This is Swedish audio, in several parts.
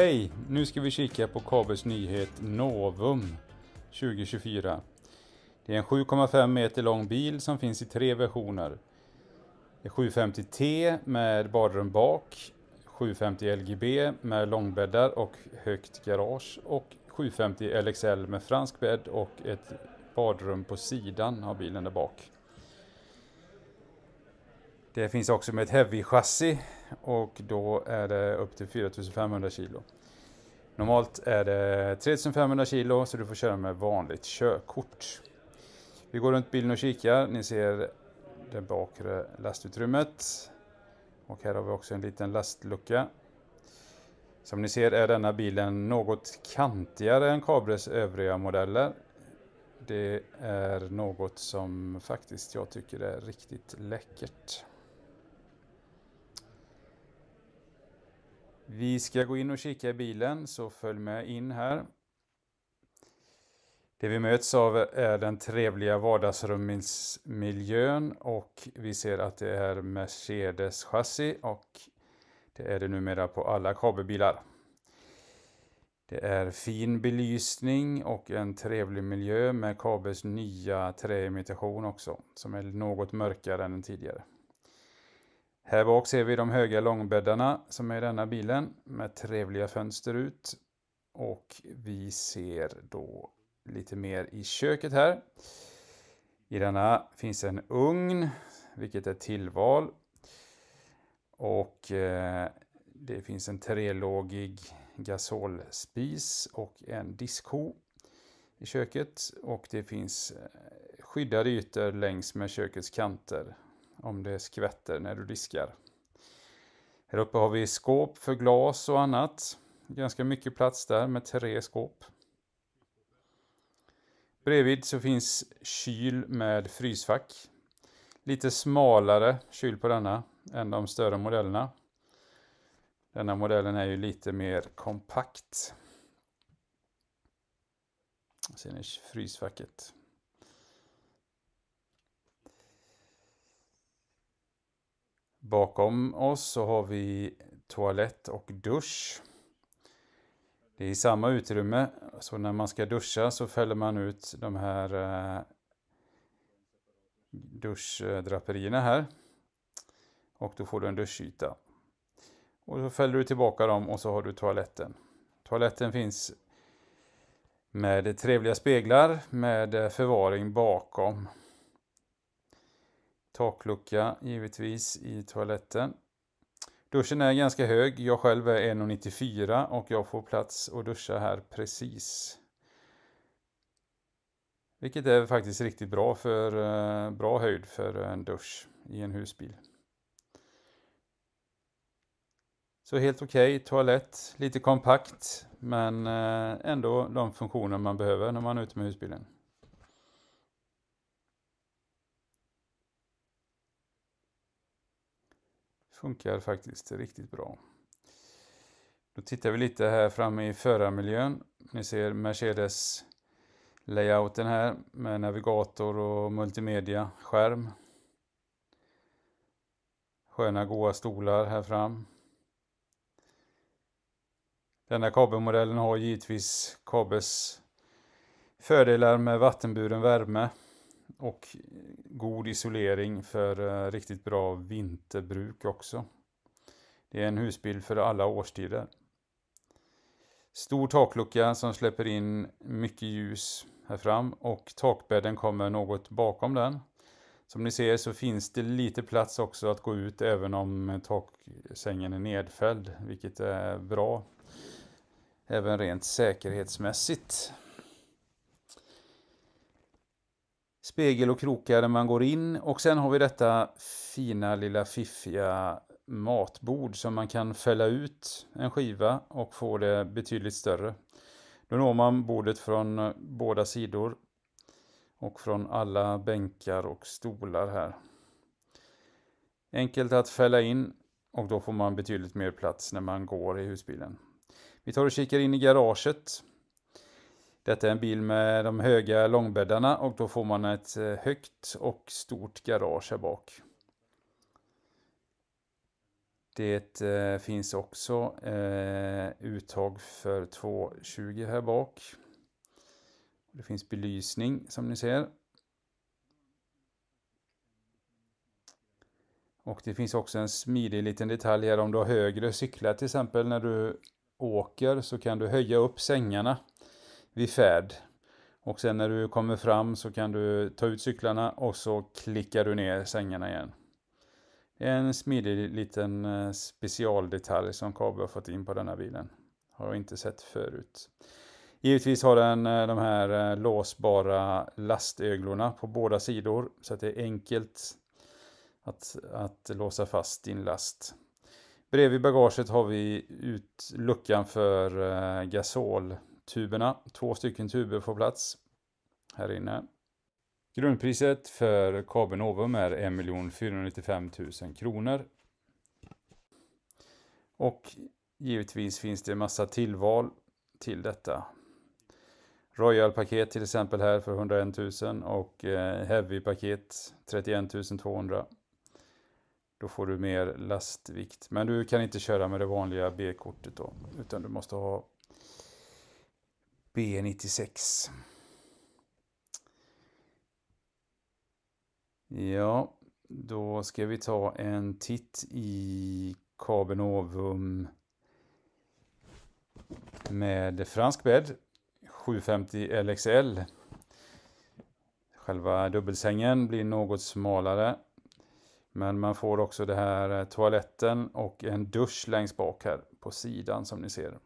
Hej! Nu ska vi kika på KBs nyhet Novum 2024. Det är en 7,5 meter lång bil som finns i tre versioner. 750T med badrum bak, 750 LGB med långbäddar och högt garage och 750 LXL med fransk bädd och ett badrum på sidan av bilen där bak. Det finns också med ett heavy-chassi och då är det upp till 4500 kilo. Normalt är det 3500 kilo så du får köra med vanligt körkort. Vi går runt bilen och kikar. Ni ser det bakre lastutrymmet. Och här har vi också en liten lastlucka. Som ni ser är denna bilen något kantigare än Cabres övriga modeller. Det är något som faktiskt jag tycker är riktigt läckert. Vi ska gå in och kika i bilen, så följ med in här. Det vi möts av är den trevliga vardagsrumsmiljön och vi ser att det är Mercedes chassi och det är det numera på alla kabelbilar. Det är fin belysning och en trevlig miljö med Kabels nya träimitation också, som är något mörkare än den tidigare. Här bak ser vi de höga långbäddarna som är i denna bilen med trevliga fönster ut. Och vi ser då lite mer i köket här. I denna finns en ugn, vilket är tillval. Och eh, det finns en trelågig gasolspis och en diskho i köket. Och det finns eh, skyddade ytor längs med kökets kanter om det skvätter när du diskar. Här uppe har vi skåp för glas och annat. Ganska mycket plats där med tre skåp. Bredvid så finns kyl med frysfack. Lite smalare kyl på denna än de större modellerna. Denna modellen är ju lite mer kompakt. Ser ni frysfacket? Bakom oss så har vi toalett och dusch. Det är i samma utrymme, så när man ska duscha så fäller man ut de här eh, duschdraperierna här. Och då får du en duschyta. Och så fäller du tillbaka dem och så har du toaletten. Toaletten finns med trevliga speglar med eh, förvaring bakom. Taklucka givetvis i toaletten. Duschen är ganska hög. Jag själv är 1,94 och jag får plats att duscha här precis. Vilket är faktiskt riktigt bra för eh, bra höjd för en dusch i en husbil. Så helt okej okay, toalett, lite kompakt men eh, ändå de funktioner man behöver när man är ute med husbilen. funkar faktiskt riktigt bra. Då tittar vi lite här framme i förarmiljön. Ni ser Mercedes layouten här med navigator och multimedia skärm. Sköna goa stolar här fram. Denna kabelmodellen har givetvis kabels fördelar med vattenburen värme och god isolering för eh, riktigt bra vinterbruk också. Det är en husbil för alla årstider. Stor taklucka som släpper in mycket ljus här fram och takbädden kommer något bakom den. Som ni ser så finns det lite plats också att gå ut även om taksängen är nedfälld, vilket är bra. Även rent säkerhetsmässigt. spegel och krokar där man går in och sen har vi detta fina lilla fiffiga matbord som man kan fälla ut en skiva och få det betydligt större. Då når man bordet från båda sidor och från alla bänkar och stolar här. Enkelt att fälla in och då får man betydligt mer plats när man går i husbilen. Vi tar och kikar in i garaget. Detta är en bil med de höga långbäddarna och då får man ett eh, högt och stort garage här bak. Det eh, finns också eh, uttag för 220 här bak. Det finns belysning som ni ser. Och det finns också en smidig liten detalj här om du har högre cyklar till exempel när du åker så kan du höja upp sängarna vid färd. Och sen när du kommer fram så kan du ta ut cyklarna och så klickar du ner sängarna igen. Det är en smidig liten eh, specialdetalj som Kabe har fått in på denna bilen. Har jag inte sett förut. Givetvis har den eh, de här eh, låsbara lastöglorna på båda sidor så att det är enkelt att, att låsa fast din last. Bredvid bagaget har vi ut luckan för gasol tuberna. Två stycken tuber får plats här inne. Grundpriset för kabel Novum är 1 495 000 kronor. Och givetvis finns det en massa tillval till detta. Royal-paket till exempel här för 101 000 och eh, Heavy-paket 31 200. Då får du mer lastvikt. Men du kan inte köra med det vanliga B-kortet då, utan du måste ha B96. Ja, då ska vi ta en titt i Cabernovum med fransk bädd 750 LXL. Själva dubbelsängen blir något smalare. Men man får också det här toaletten och en dusch längst bak här på sidan som ni ser.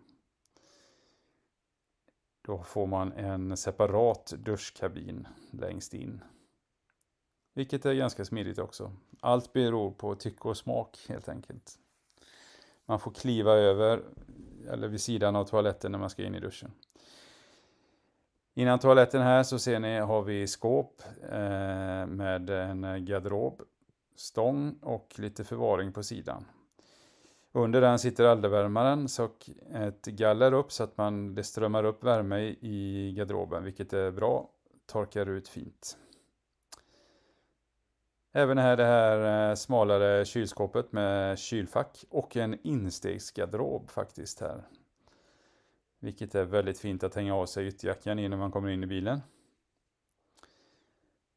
Då får man en separat duschkabin längst in. Vilket är ganska smidigt också. Allt beror på tycke och smak helt enkelt. Man får kliva över eller vid sidan av toaletten när man ska in i duschen. Innan toaletten här så ser ni har vi skåp eh, med en garderob, stång och lite förvaring på sidan. Under den sitter eldvärmaren och ett galler upp så att man, det strömmar upp värme i garderoben, vilket är bra. Torkar ut fint. Även här det här eh, smalare kylskåpet med kylfack och en instegsgarderob faktiskt här. Vilket är väldigt fint att hänga av sig ytterjackan innan man kommer in i bilen.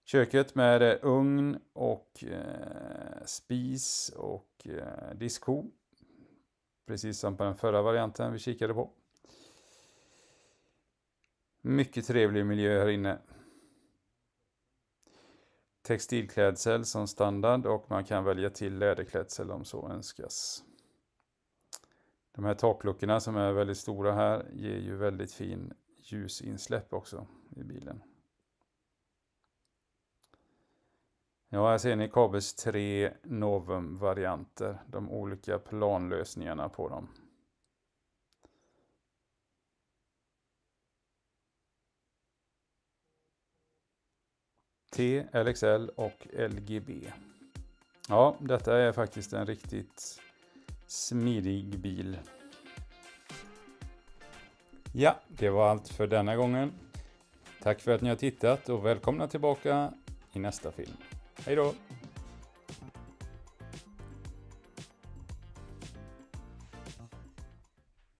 Köket med ugn och eh, spis och eh, diskho. Precis som på den förra varianten vi kikade på. Mycket trevlig miljö här inne. Textilklädsel som standard och man kan välja till läderklädsel om så önskas. De här takluckorna som är väldigt stora här ger ju väldigt fin ljusinsläpp också i bilen. Ja, här ser ni KABEs tre Novum-varianter, de olika planlösningarna på dem. T, LXL och LGB. Ja, detta är faktiskt en riktigt smidig bil. Ja, det var allt för denna gången. Tack för att ni har tittat och välkomna tillbaka i nästa film. Hej då!